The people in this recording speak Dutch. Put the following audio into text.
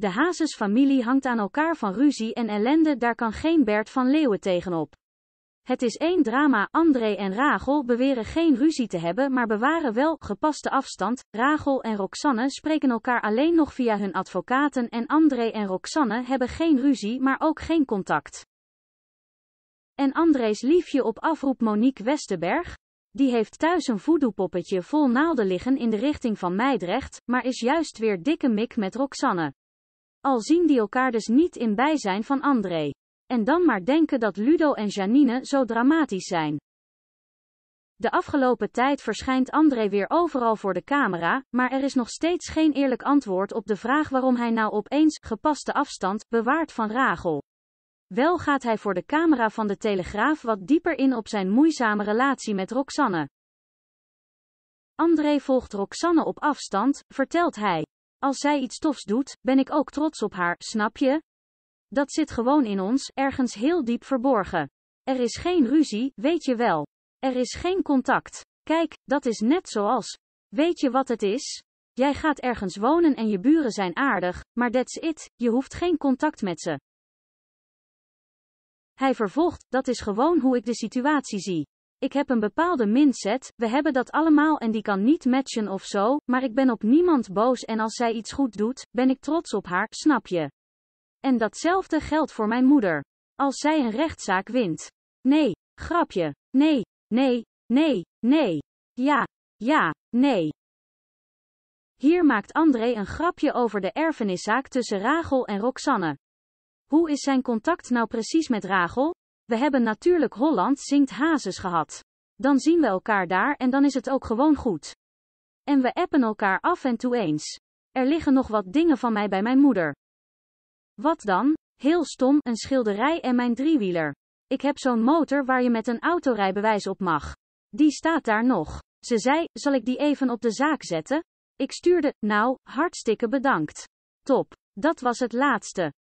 De Hazes-familie hangt aan elkaar van ruzie en ellende, daar kan geen Bert van Leeuwen tegenop. Het is één drama, André en Rachel beweren geen ruzie te hebben, maar bewaren wel gepaste afstand. Rachel en Roxanne spreken elkaar alleen nog via hun advocaten en André en Roxanne hebben geen ruzie, maar ook geen contact. En André's liefje op afroep Monique Westerberg? Die heeft thuis een voodoo-poppetje vol naalden liggen in de richting van Meidrecht, maar is juist weer dikke mik met Roxanne. Al zien die elkaar dus niet in bijzijn van André. En dan maar denken dat Ludo en Janine zo dramatisch zijn. De afgelopen tijd verschijnt André weer overal voor de camera, maar er is nog steeds geen eerlijk antwoord op de vraag waarom hij nou opeens gepaste afstand bewaart van Rachel. Wel gaat hij voor de camera van de Telegraaf wat dieper in op zijn moeizame relatie met Roxanne. André volgt Roxanne op afstand, vertelt hij. Als zij iets tofs doet, ben ik ook trots op haar, snap je? Dat zit gewoon in ons, ergens heel diep verborgen. Er is geen ruzie, weet je wel. Er is geen contact. Kijk, dat is net zoals. Weet je wat het is? Jij gaat ergens wonen en je buren zijn aardig, maar that's it, je hoeft geen contact met ze. Hij vervolgt, dat is gewoon hoe ik de situatie zie. Ik heb een bepaalde mindset. we hebben dat allemaal en die kan niet matchen of zo, maar ik ben op niemand boos en als zij iets goed doet, ben ik trots op haar, snap je? En datzelfde geldt voor mijn moeder. Als zij een rechtszaak wint. Nee, grapje. Nee, nee, nee, nee. Ja, ja, nee. Hier maakt André een grapje over de erfeniszaak tussen Rachel en Roxanne. Hoe is zijn contact nou precies met Rachel? We hebben natuurlijk Holland zingt hazes gehad. Dan zien we elkaar daar en dan is het ook gewoon goed. En we appen elkaar af en toe eens. Er liggen nog wat dingen van mij bij mijn moeder. Wat dan? Heel stom, een schilderij en mijn driewieler. Ik heb zo'n motor waar je met een autorijbewijs op mag. Die staat daar nog. Ze zei, zal ik die even op de zaak zetten? Ik stuurde, nou, hartstikke bedankt. Top. Dat was het laatste.